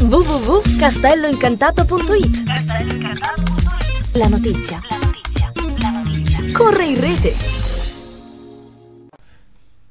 www.castelloincantato.it La notizia. La notizia. Corre in rete.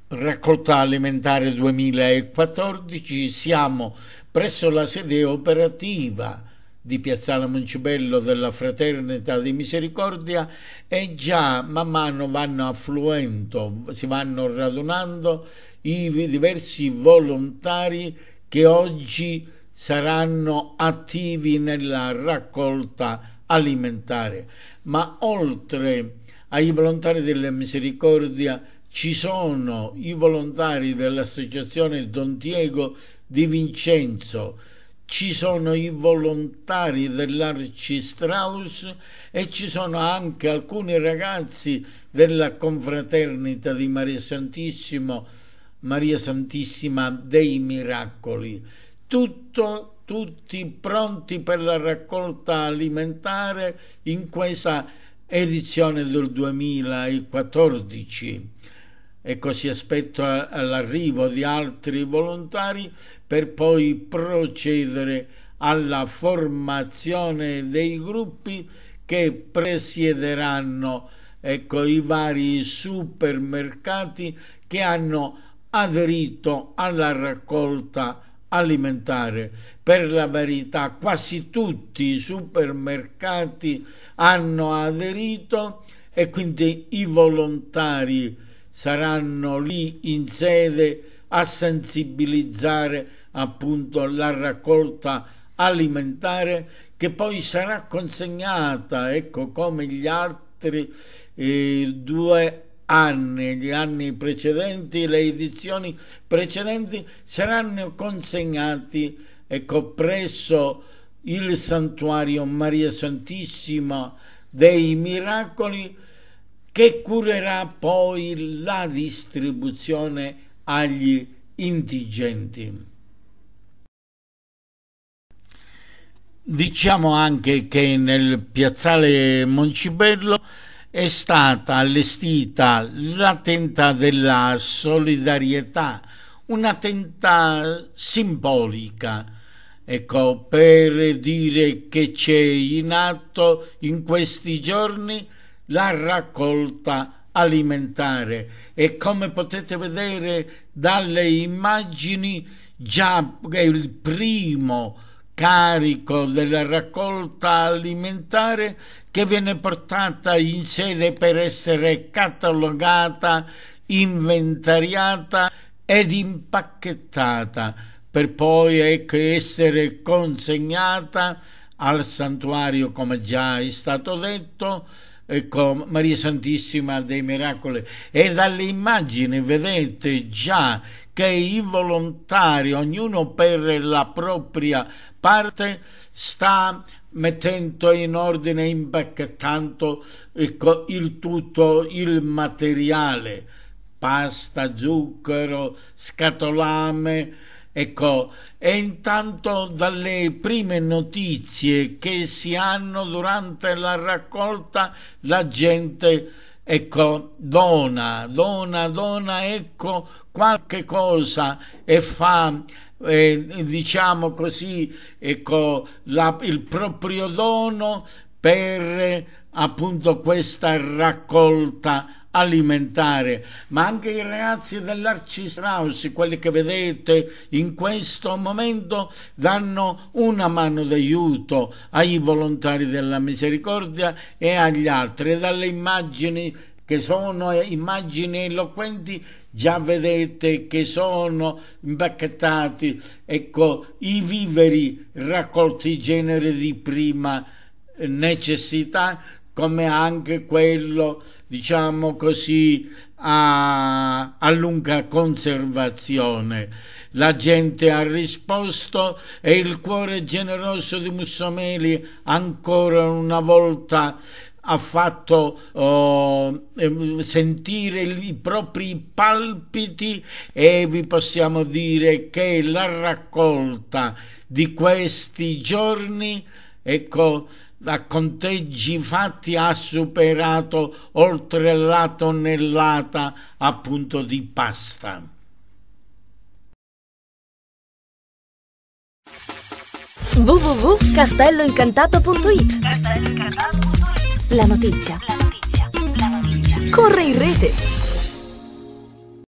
Raccolta alimentare 2014 siamo presso la sede operativa di Piazzale Moncibello della Fraternità di Misericordia e già man mano vanno affluendo, si vanno radunando i diversi volontari che oggi saranno attivi nella raccolta alimentare, ma oltre ai volontari della misericordia ci sono i volontari dell'associazione Don Diego di Vincenzo, ci sono i volontari dell'Arci Strauss e ci sono anche alcuni ragazzi della confraternita di Maria Santissimo, Maria Santissima dei Miracoli tutto, tutti pronti per la raccolta alimentare in questa edizione del 2014. Ecco, si aspetta l'arrivo di altri volontari per poi procedere alla formazione dei gruppi che presiederanno ecco, i vari supermercati che hanno aderito alla raccolta alimentare. Per la verità quasi tutti i supermercati hanno aderito e quindi i volontari saranno lì in sede a sensibilizzare appunto la raccolta alimentare che poi sarà consegnata, ecco come gli altri eh, due anni, gli anni precedenti, le edizioni precedenti, saranno consegnati ecco, presso il santuario Maria Santissima dei Miracoli che curerà poi la distribuzione agli indigenti. Diciamo anche che nel piazzale Moncibello è stata allestita la tenta della solidarietà, una tenta simbolica, ecco, per dire che c'è in atto in questi giorni la raccolta alimentare e come potete vedere dalle immagini già il primo carico della raccolta alimentare che viene portata in sede per essere catalogata, inventariata ed impacchettata per poi ecco, essere consegnata al santuario come già è stato detto Ecco, Maria Santissima dei Miracoli. E dalle immagini vedete già che i volontari, ognuno per la propria parte, sta mettendo in ordine, impacchettando ecco, il tutto il materiale, pasta, zucchero, scatolame, Ecco, e intanto dalle prime notizie che si hanno durante la raccolta la gente ecco, dona, dona, dona, ecco qualche cosa e fa, eh, diciamo così, ecco, la, il proprio dono per appunto questa raccolta alimentare, ma anche i ragazzi dell'Arci quelli che vedete in questo momento, danno una mano d'aiuto ai volontari della misericordia e agli altri. Dalle immagini che sono eh, immagini eloquenti già vedete che sono impacchettati ecco i viveri raccolti genere di prima necessità come anche quello, diciamo così, a, a, lunga conservazione. La gente ha risposto e il cuore generoso di Mussomeli ancora una volta ha fatto oh, eh, sentire i propri palpiti e vi possiamo dire che la raccolta di questi giorni ecco da conteggi fatti ha superato oltre la tonnellata appunto di pasta. www.castelloincantato.it La notizia. La notizia. La notizia. Corre in rete.